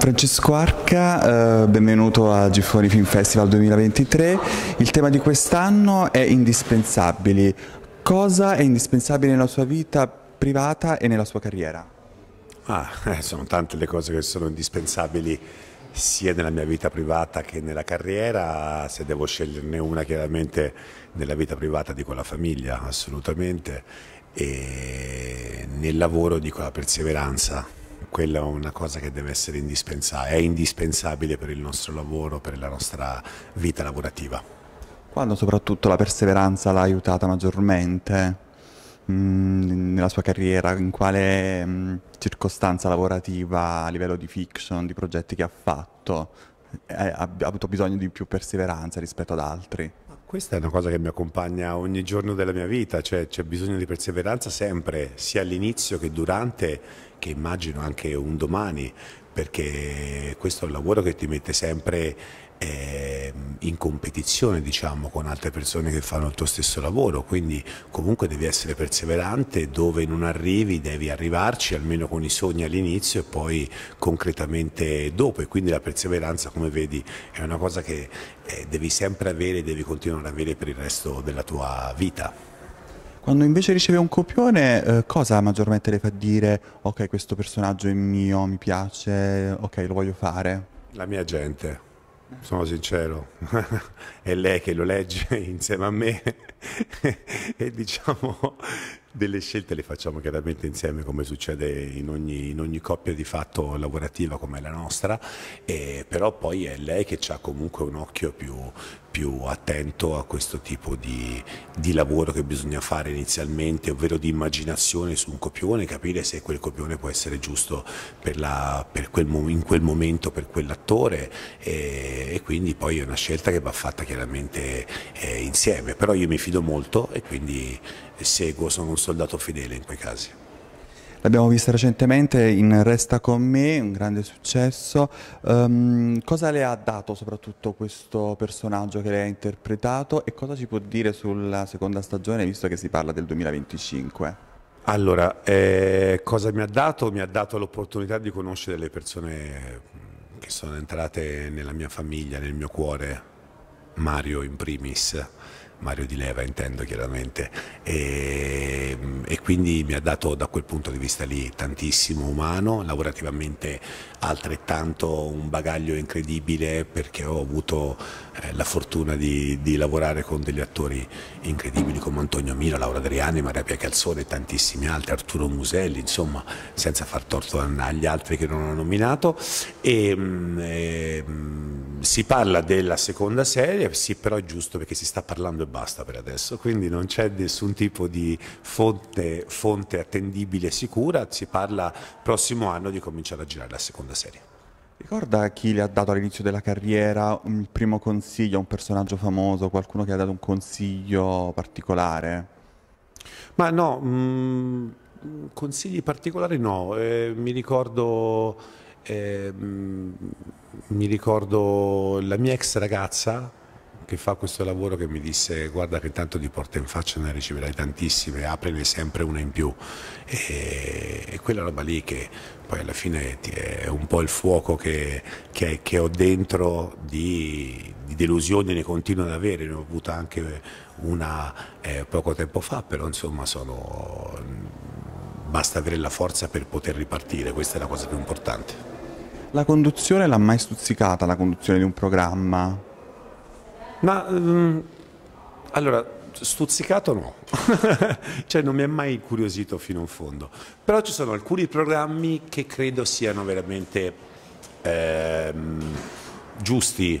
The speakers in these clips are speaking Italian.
Francesco Arca, eh, benvenuto a Gifoni Film Festival 2023. Il tema di quest'anno è indispensabili. Cosa è indispensabile nella sua vita privata e nella sua carriera? Ah, eh, sono tante le cose che sono indispensabili sia nella mia vita privata che nella carriera, se devo sceglierne una chiaramente nella vita privata dico la famiglia, assolutamente, e nel lavoro dico la perseveranza quella è una cosa che deve essere indispensabile, è indispensabile per il nostro lavoro, per la nostra vita lavorativa. Quando soprattutto la perseveranza l'ha aiutata maggiormente? Mm, nella sua carriera, in quale mh, mm, circostanza lavorativa a livello di fiction, di progetti che ha fatto, eh, ha, ha, avuto bisogno di più perseveranza rispetto ad altri? Questa è una cosa che mi accompagna ogni giorno della mia vita, cioè c'è bisogno di perseveranza sempre, sia all'inizio che durante che immagino anche un domani, perché questo è un lavoro che ti mette sempre eh, in competizione diciamo, con altre persone che fanno il tuo stesso lavoro, quindi comunque devi essere perseverante, dove non arrivi devi arrivarci almeno con i sogni all'inizio e poi concretamente dopo e quindi la perseveranza come vedi è una cosa che eh, devi sempre avere e devi continuare ad avere per il resto della tua vita. Quando invece riceve un copione, eh, cosa maggiormente le fa dire, ok, questo personaggio è mio, mi piace, ok, lo voglio fare? La mia gente, sono sincero, è lei che lo legge insieme a me e diciamo delle scelte le facciamo chiaramente insieme come succede in ogni, in ogni coppia di fatto lavorativa come la nostra, e, però poi è lei che ha comunque un occhio più, più attento a questo tipo di, di, lavoro che bisogna fare inizialmente, ovvero di immaginazione su un copione, capire se quel copione può essere giusto per la, per quel, in quel momento per quell'attore e, e, quindi poi è una scelta che va fatta chiaramente eh, insieme, però io mi fido molto e quindi e seguo, sono un soldato fedele in quei casi. L'abbiamo vista recentemente in Resta con me, un grande successo. Um, cosa le ha dato soprattutto questo personaggio che lei ha interpretato e cosa ci può dire sulla seconda stagione visto che si parla del 2025? Allora, eh, cosa mi ha dato? Mi ha dato l'opportunità di conoscere le persone mm, che sono entrate nella mia famiglia, nel mio cuore, Mario in primis Mario Di Leva intendo chiaramente, e, e, quindi mi ha dato da quel punto di vista lì tantissimo umano, lavorativamente altrettanto un bagaglio incredibile perché ho avuto eh, la fortuna di, di, lavorare con degli attori incredibili come Antonio Miro, Laura Adriani, Maria Pia Calzone e tantissimi altri, Arturo Muselli, insomma senza far torto agli altri che non ho nominato. E, mm, e, mm, si parla della seconda serie, sì però è giusto perché si sta parlando basta per adesso, quindi non c'è nessun tipo di fonte, fonte attendibile sicura, si parla prossimo anno di cominciare a girare la seconda serie. Ricorda chi le ha dato all'inizio della carriera un primo consiglio, un personaggio famoso, qualcuno che ha dato un consiglio particolare? Ma no, mh, mm, consigli particolari no, eh, mi ricordo... Eh, mh, mi ricordo la mia ex ragazza che fa questo lavoro che mi disse guarda che tanto di porta in faccia ne riceverai tantissime, aprene sempre una in più e, e quella roba lì che poi alla fine è un po' il fuoco che, che, che ho dentro di, di, delusioni ne continuo ad avere, ne ho avuta anche una eh, poco tempo fa, però insomma sono, basta avere la forza per poter ripartire, questa è la cosa più importante. La conduzione l'ha mai stuzzicata la conduzione di un programma? Ma um, allora, stuzzicato no, cioè non mi è mai incuriosito fino in fondo, però ci sono alcuni programmi che credo siano veramente ehm, giusti,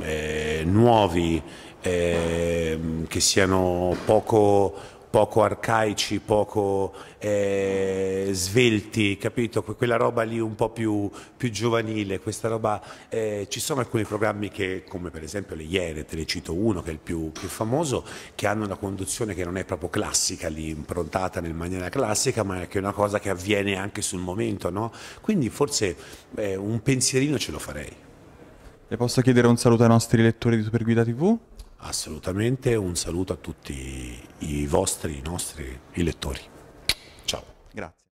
eh, nuovi, eh, che siano poco poco arcaici, poco eh, svelti, capito? Quella roba lì un po' più, più giovanile, questa roba... Eh, ci sono alcuni programmi che, come per esempio le Iene, te ne cito uno che è il più, più, famoso, che hanno una conduzione che non è proprio classica lì, improntata in maniera classica, ma che è una cosa che avviene anche sul momento, no? Quindi forse eh, un pensierino ce lo farei. Le posso chiedere un saluto ai nostri lettori di Superguida TV? Assolutamente, un saluto a tutti i vostri, i nostri lettori. Ciao. Grazie.